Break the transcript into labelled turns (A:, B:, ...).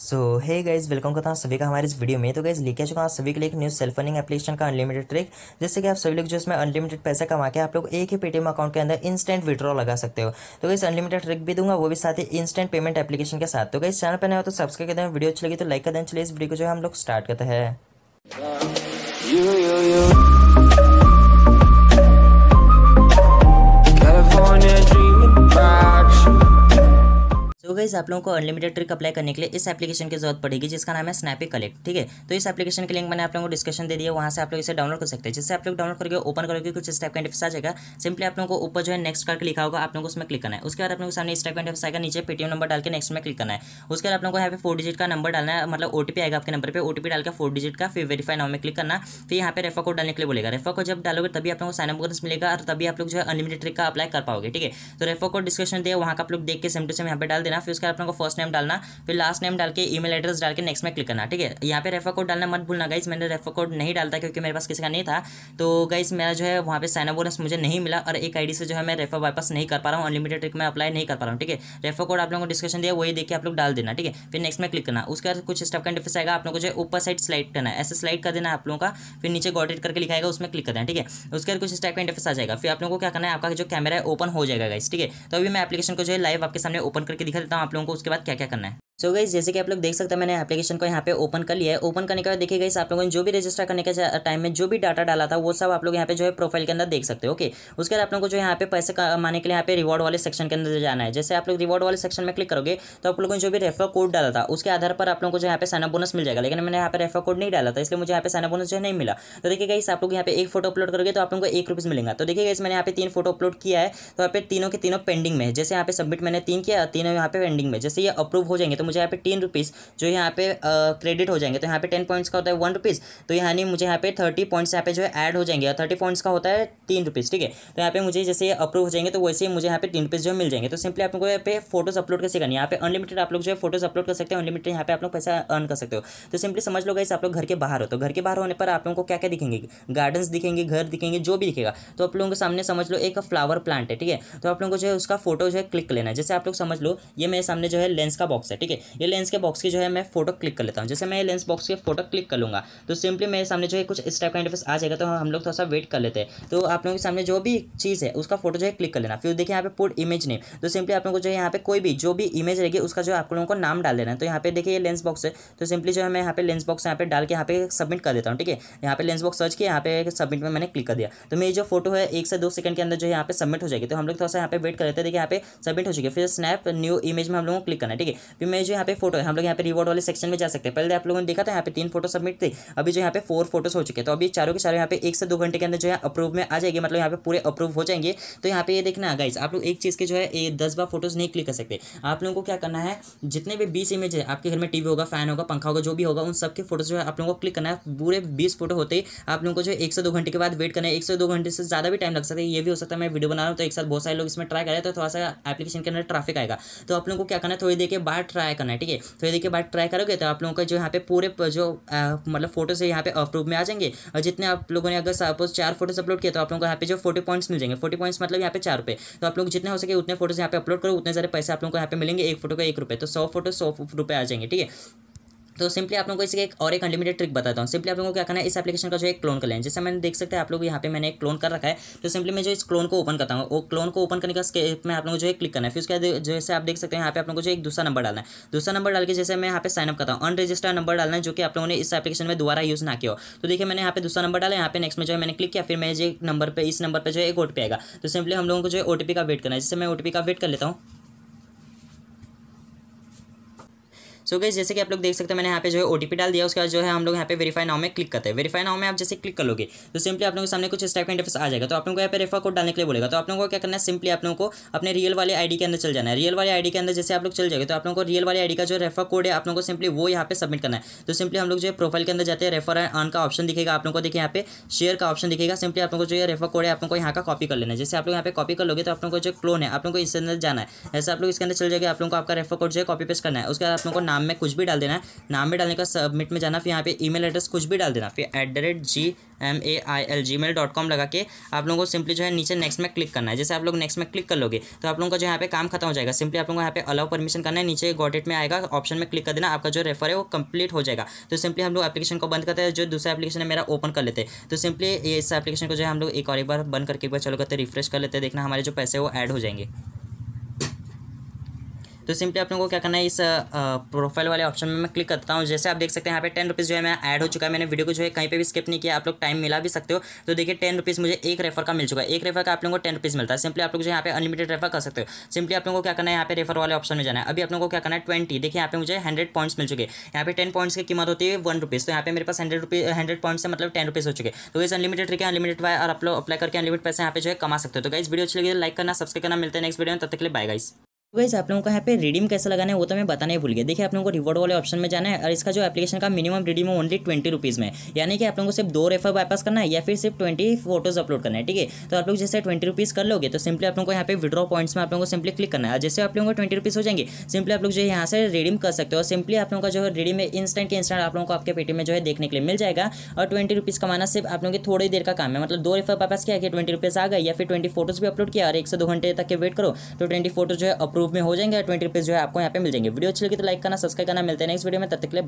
A: सो hey guys welcome करता हूँ सभी का हमारे इस वीडियो में तो गाइज लेके चुका हूँ सभी के लिए एक न्यू सेल्फ अर्निंग एप्लीकेशन का अनलिमिटेड ट्रिक जैसे कि आप सभी लोग जो इसमें अनलिमिटेड पैसा कमा के आप लोग एक ही पेटीएम अकाउंट के अंदर इंस्टेंट विड्रॉ लगा सकते हो तो गाइज अनलिमिटेड ट्रिक भी दूंगा वो भी साथ ही इंस्टेंट पेमेंट एप्लीकेशन के साथ तो गाइज चैनल पर नहीं हो तो सब्सक्राइब कर वीडियो अच्छी लगी तो लाइक कर दें चलिए इस वीडियो को जो हम लोग स्टार्ट करते हैं गाइज आप लोगों को अनलिमिटेड ट्रिक अप्लाई करने के लिए इस एप्लीकेशन की जरूरत पड़ेगी जिसका नाम है स्नैपी कलेक्ट ठीक है तो इस एप्लीकेशन के लिंक मैंने आप लोगों को डिस्क्रिप्शन दे दिया वहाँ से आप लोग इसे डाउनलोड कर सकते हैं जिससे आप लोग डाउनलोड करके ओपन करोगे कुछ इस टाइप का इंटरफेस आ जाएगा सिंपली आप लोगों को ऊपर जो है नेक्स्ट कार्ड लिखा होगा आप लोगों को उसमें क्लिक करना है उसके बाद आप लोगों को सामने इस टाइप का इंटरफेस आएगा नीचे पेटीएम नंबर डाल के नेक्स्ट में क्लिक करना है उसके बाद आप लोगों को यहाँ पे फोर डिजिट का नंबर डालना है मतलब ओटीपी आएगा आपके नंबर पर ओटीपी डाल के फोर डिजिट का फिर वेरीफाई नाउ में क्लिक करना फिर यहाँ पे रेफर कोड डालने के लिए बोलेगा रेफर कोड जब डालोगे तभी आप लोगों को साइन साइनअप बोनस मिलेगा और तभी आप लोग जो है अनलिमिटेड ट्रिक का अप्लाई कर पाओगे ठीक है तो रेफर कोड डिस्क्रिप्शन दे वहाँ का आप लोग देख के सेम टू सेम यहाँ पे डाल देना फिर કે આપનો કો ફર્સ્ટ નેમ ડાલના ફિર લાસ્ટ નેમ ડાલ કે ઈમેલ એડ્રેસ ડાલ કે નેક્સ્ટ મે ક્લિક કરના ઠીક હે યહાં પે રેફર કોડ ડાલના મત ભૂલના ગાઈસ મેને રેફર કોડ નહીં ડાલતા ક્યોકી મેરે પાસ ਕਿਸકા નહીં થા તો ગાઈસ મેરા જો હે વહા પે સાઇન અપ બોનસ મુજે નહીં મિલા ઓર એક આઈડી સે જો હે મે રેફર બાયપાસ નહીં કર પા રહા હું અનલિમિટેડ ટ્રીક મે એપ્લાય નહીં કર પા રહા હું ઠીક હે રેફર કોડ આપ લોકો કો ડિસ્કશન દિયા વોહી દેખ કે આપ લોકો ડાલ દેના ઠીક હે ફિર નેક્સ્ટ મે ક્લિક કરના ઉસકે બાદ કુછ સ્ટેપ કા ઇન્ટરફેસ આયega આપ લોકો જો હે ઉપર side slide karna hai aise slide kar dena hai aap logo ka fir niche got it કર કે લિખાયega usme click kar dena ઠીક હે uske baad kuch step ka interface आप लोगों को उसके बाद क्या क्या करना है सो so गाइज जैसे कि आप लोग देख सकते हैं मैंने एप्लीकेशन को यहाँ पे ओपन कर लिया है ओपन करने के बाद देखिए गाइस आप लोगों ने जो भी रजिस्टर करने के टाइम में जो भी डाटा डाला था वो सब आप लोग यहाँ पे जो है प्रोफाइल के अंदर देख सकते हो ओके उसके बाद आप लोगों को जो यहाँ पे पैसे कमाने के लिए यहाँ पे रिवॉर्ड वाले सेक्शन के अंदर जाना है जैसे आप लोग रिवॉर्ड वाले सेक्शन में क्लिक करोगे तो आप लोगों ने जो भी रेफर कोड डाला था उसके आधार पर आप लोगों को जो यहाँ पे साइनअप बोनस मिल जाएगा लेकिन मैंने यहाँ पे रेफर कोड नहीं डाला था इसलिए मुझे यहाँ पे साइनअप बोनस जो है नहीं मिला तो देखिए गाइस आप लोग यहाँ पे एक फोटो अपलोड करोगे तो आप लोगों को एक रुपीज़ मिलेगा तो देखिए गाइस मैंने यहाँ पे तीन फोटो अपलोड किया है तो यहाँ पे तीनों के तीनों पेंडिंग में जैसे यहाँ पे सबमिट मैंने तीन किया तीनों यहाँ पे पेंडिंग में जैसे ये अप्रूव हो जाएंगे तो मुझे यहाँ पे टेन रुपीज़ जो यहाँ पे क्रेडिट हो जाएंगे तो यहाँ पे टेन पॉइंट्स का होता है वन रुपीज़ तो यानी मुझे यहाँ पे थर्टी पॉइंट्स यहाँ पे जो है ऐड हो जाएंगे और थर्टी पॉइंट्स का होता है तीन रुपीज़ ठीक है तो यहाँ पे मुझे जैसे अप्रूव हो जाएंगे तो वैसे ही मुझे यहाँ पे तीन रुपीज़ जो मिल जाएंगे तो सिंपली आप लोग यहाँ पे फोटोज़ अपलोड कैसे करनी है यहाँ पे अनलिमिटेड आप लोग जो है फोटोज़ अपलोड कर सकते हैं अनलिमिटेड यहाँ पे आप लोग पैसा अर्न कर सकते हो तो सिंपली समझ लो गई आप लोग घर के बाहर हो तो घर के बाहर होने पर आप लोगों को क्या क्या दिखेंगे गार्डन्स दिखेंगे घर दिखेंगे जो भी दिखेगा तो आप लोगों के सामने समझ लो एक फ्लावर प्लांट है ठीक है तो आप लोगों को जो है उसका फोटो जो है क्लिक लेना है जैसे आप लोग समझ लो ये मेरे सामने जो है लेंस का बॉक्स है ठीक है ये लेंस के बॉक्स की जो है मैं फोटो क्लिक कर लेता हूँ जैसे मैं ये लेंस बॉक्स के फोटो क्लिक कर लूँगा तो सिंपली मेरे सामने जो है कुछ इस टाइप का इंटरफेस आ जाएगा तो हम लोग थोड़ा सा वेट कर लेते हैं तो आप लोगों के सामने जो भी चीज़ है उसका फोटो जो है क्लिक कर लेना फिर देखिए यहाँ पे पुट इमेज नेम तो सिंपली आप लोगों को जो है यहाँ पे कोई भी जो भी इमेज रहेगी उसका जो आप लोगों को नाम डाल देना है तो यहाँ पे देखिए ये लेंस बॉक्स है तो सिंपली जो है मैं यहाँ पे लेंस बॉक्स यहाँ पे डाल के यहाँ पे सबमिट कर देता हूँ ठीक है यहाँ पे लेंस बॉक्स सर्च किया यहाँ पे सबमिट में मैंने क्लिक कर दिया तो मेरी जो फोटो है एक से दो सेकंड के अंदर जो है यहाँ पे सबमिट हो जाएगी तो हम लोग थोड़ा सा यहाँ पे वेट कर लेते हैं देखिए यहाँ पे सबमिट हो चुकी है फिर स्नैप न्यू इमेज में हम लोगों को क्लिक करना है ठीक है फिर मेरी जो यहाँ पे फोटो है हम लोग यहाँ पे रिवॉर्ड वाले सेक्शन में जा सकते हैं पहले आप लोगों ने देखा था यहाँ पे तीन फोटो सबमिट थे अभी जो यहाँ पे फोर फोटोज हो चुके तो अभी चारों के चारों यहाँ पे एक से दो घंटे के अंदर जो है अप्रूव में आ जाएगी मतलब यहाँ पे पूरे अप्रूव हो जाएंगे तो यहाँ पे ये देखना गाइज आप लोग एक चीज़ के जो है दस बार फोटोज नहीं क्लिक कर सकते आप लोगों को क्या करना है जितने भी बीस इमेज है आपके घर में टीवी होगा फैन होगा पंखा होगा जो भी होगा उन सबके फोटोज जो है आप लोगों को क्लिक करना है पूरे बीस फोटो होते ही आप लोगों को जो है एक से दो घंटे के बाद वेट करना है एक से दो घंटे से ज़्यादा भी टाइम लग सकता है ये भी हो सकता है मैं वीडियो बना रहा हूँ तो एक साथ बहुत सारे लोग इसमें ट्राई करें तो थोड़ा सा एप्लीकेशन के अंदर ट्राफिक आएगा तो आप लोगों को क्या करना है थोड़ी देर के बाद ट्राई ट्राई करना है ठीक है तो यदि के बाद ट्राई करोगे तो आप लोगों का जो यहाँ पे पूरे जो मतलब फोटोज है यहाँ पे अप्रूव में आ जाएंगे और जितने आप लोगों ने अगर सपोज चार फोटोज अपलोड किया तो आप लोगों को यहाँ पे जो फोर्टी पॉइंट्स मिल जाएंगे फोर्टी पॉइंट्स मतलब यहाँ पे चार रुपये तो आप लोग जितने हो सके उतने फोटोज यहाँ पे अपलोड करो उतने सारे पैसे आप लोगों को यहाँ पे मिलेंगे एक फोटो का एक रुपये तो सौ फोटो सौ रुपये आ जाएंगे ठीक है तो सिंपली आप लोगों को इसके एक और एक अनलिमिटेड ट्रिक बताता हूँ सिंपली आप लोगों को क्या करना है इस एप्लीकेशन का जो एक क्लोन कर लें जैसे मैंने देख सकते हैं आप लोग यहाँ पे मैंने एक क्लोन कर रखा है तो सिंपली मैं जो इस क्लोन को ओपन करता हूँ वो क्लोन को ओपन करने का स्केप में आप लोगों को जो है क्लिक करना है फिर उसके बाद जैसे आप देख सकते हैं यहाँ पे आप लोगों को जो एक दूसरा नंबर डालना है दूसरा नंबर डाल के जैसे मैं यहाँ पे साइनअप करता हूँ अनरजिस्टर्ड नंबर डालना है जो कि आप लोगों ने इस एप्लीकेशन में दोबारा यूज़ ना किया तो देखिए मैंने यहाँ पे दूसरा नंबर डाला यहाँ पे नेक्स्ट में जो है मैंने क्लिक किया फिर मैं जो नंबर पर इस नंबर पर जो है एक ओ आएगा तो सिंपली हम लोगों को जो है ओ का वेट करना है जैसे मैं ओ का वेट कर लेता हूँ सो गई जैसे कि आप लोग देख सकते हैं मैंने यहाँ पे जो है ओटीपी डाल दिया उसके बाद जो है हम लोग यहाँ पे वेरीफाई नाउ में क्लिक करते हैं वेरीफाई नाउ में आप जैसे क्लिक कर तो सिंपली आप लोगों के सामने कुछ इस टाइप का इंटरफेस आ जाएगा तो आप लोगों को यहाँ पे रेफर कोड डालने के लिए बोलेगा तो आप लोगों को क्या करना है सिंपली आप लोगों को अपने रियल वाले आईडी के अंदर चल जाना है रियल वाले आईडी के अंदर जैसे आप लोग चल जाएगा तो आप लोगों को रियल वाले आईडी का जो रेफर कोड है आप लोगों को सिंपली वो यहाँ पे सबमिट करना है तो सिंपली हम लोग जो है प्रोफाइल के अंदर जाते हैं रेफर एंड का ऑप्शन दिखेगा आप लोगों को देखिए यहाँ पे शेयर का ऑप्शन दिखेगा सिंपली आप लोगों को जो है रेफर कोड है आप लोगों को यहाँ का कॉपी कर लेना है जैसे आप लोग यहाँ पे कॉपी कर लोगे तो आप लोगों को जो क्लोन है आप लोगों को इसके अंदर जाना है जैसे आप लोग इसके अंदर चल जाएगा आप लोगों को आपका रेफर कोड जो है कॉपी पेस्ट करना है उसके बाद आप लोगों को नाम नाम में कुछ भी डाल देना है नाम में डालने का सबमिट में जाना फिर यहाँ पे ईमेल एड्रेस कुछ भी डाल देना फिर at the rate G M A I L gmail dot com लगा के आप लोगों को सिंपली जो है नीचे नेक्स्ट में क्लिक करना है जैसे आप लोग नेक्स्ट में क्लिक कर लोगे तो आप लोगों का जो यहाँ पे काम खत्म हो जाएगा सिंपली आप लोगों को यहाँ पे अलाउ परमिशन करना है नीचे गॉडेट में आएगा ऑप्शन में क्लिक कर देना आपका जो रेफर है वो कंप्लीट हो जाएगा तो सिंपली हम लोग एप्लीकेशन को बंद करते हैं जो दूसरा एप्लीकेशन है मेरा ओपन कर लेते हैं तो सिंपली इस एप्लीकेशन को जो है हम लोग एक और एक बार बंद करके एक बार चलो करते रिफ्रेश कर लेते हैं देखना हमारे जो पैसे वो ऐड हो जाएंगे तो सिंपली आप लोगों को क्या करना है इस प्रोफाइल वाले ऑप्शन में मैं क्लिक करता हूँ जैसे आप देख सकते हैं यहाँ पे टेन रुपीज़ जो है मैं ऐड हो चुका है मैंने वीडियो को जो है कहीं पर भी स्किप नहीं किया आप लोग टाइम मिला भी सकते हो तो देखिए टेन रुपीज़ मुझे एक रेफर का मिल चुका है एक रेफर का आप लोगों को टेन रुपीज़ मिलता है सिंपली आप लोग जो यहाँ पे अनलिमिटेड रेफर कर सकते हो सिंपली आप लोगों को क्या करना है यहाँ पे रेफर वाले ऑप्शन में जाना है अभी आप लोगों को क्या करना है ट्वेंटी देखिए यहाँ पे मुझे हंड्रेड पॉइंट्स मिल चुके हैं यहाँ पे टेन पॉइंट्स की कीमत होती है वन रुपीज़ तो यहाँ पे मेरे पास हंड्रेड रुपी हंड्रेड पॉइंट्स है मतलब टेन रुपीज़ हो चुके तो इस अनलिमिटेड रखे अनलिमिटेड अनलिमिटेड और आप लोग अप्लाई करके अनलिमिटेड पैसे यहाँ पे जो है कमा सकते हो तो गाइस वीडियो अच्छी लगी लाइक तो करना सब्सक्राइब करना मिलते हैं नेक्स्ट वीडियो में तब तक के लिए बाय गाइस वैसे आप लोगों को यहाँ पे रिडीम कैसे लगाना है वो तो मैं बताने भूल गया देखिए आप लोगों को रिवॉर्ड वाले ऑप्शन में जाना है और इसका जो एप्लीकेशन का मिनिमम रिडीम है ओनली ट्वेंटी रुपीज़ में यानी कि आप लोगों को सिर्फ दो रेफर बायपास करना है या फिर सिर्फ ट्वेंटी फोटोज अपलोड करना है ठीक है तो आप लोग जैसे ट्वेंटी रुपीज़ कर लोगे तो सिंपली आप लोगों को यहाँ पे विड्रॉ पॉइंट्स में आप लोगों को सिंपली क्लिक करना है जैसे आप लोगों को ट्वेंटी रुपीज़ हो जाएंगे सिंपली आप लोग जो है यहाँ से रिडीम कर सकते हो सिंपली आप लोगों का जो है रिडीम है इंस्टेंट के इंस्टेंट आप लोगों को आपके पेटी में जो है देखने के लिए मिल जाएगा और ट्वेंटी रुपीज़ कमाना सिर्फ आप लोगों की थोड़ी देर का काम है मतलब दो रेफर बायपास किया कि ट्वेंटी रुपीज़ आ गए या फिर ट्वेंटी फोटोज भी अपलोड किया और एक से दो घंटे तक के वेट करो तो ट्वेंटी फोटो जो है अपलोड प्रूफ में हो जाएंगे ट्वेंटी रुपीज़ जो है आपको यहाँ पे मिल जाएंगे वीडियो अच्छी लगी तो लाइक करना सब्सक्राइब करना मिलते हैं नेक्स्ट वीडियो में तब तक के लिए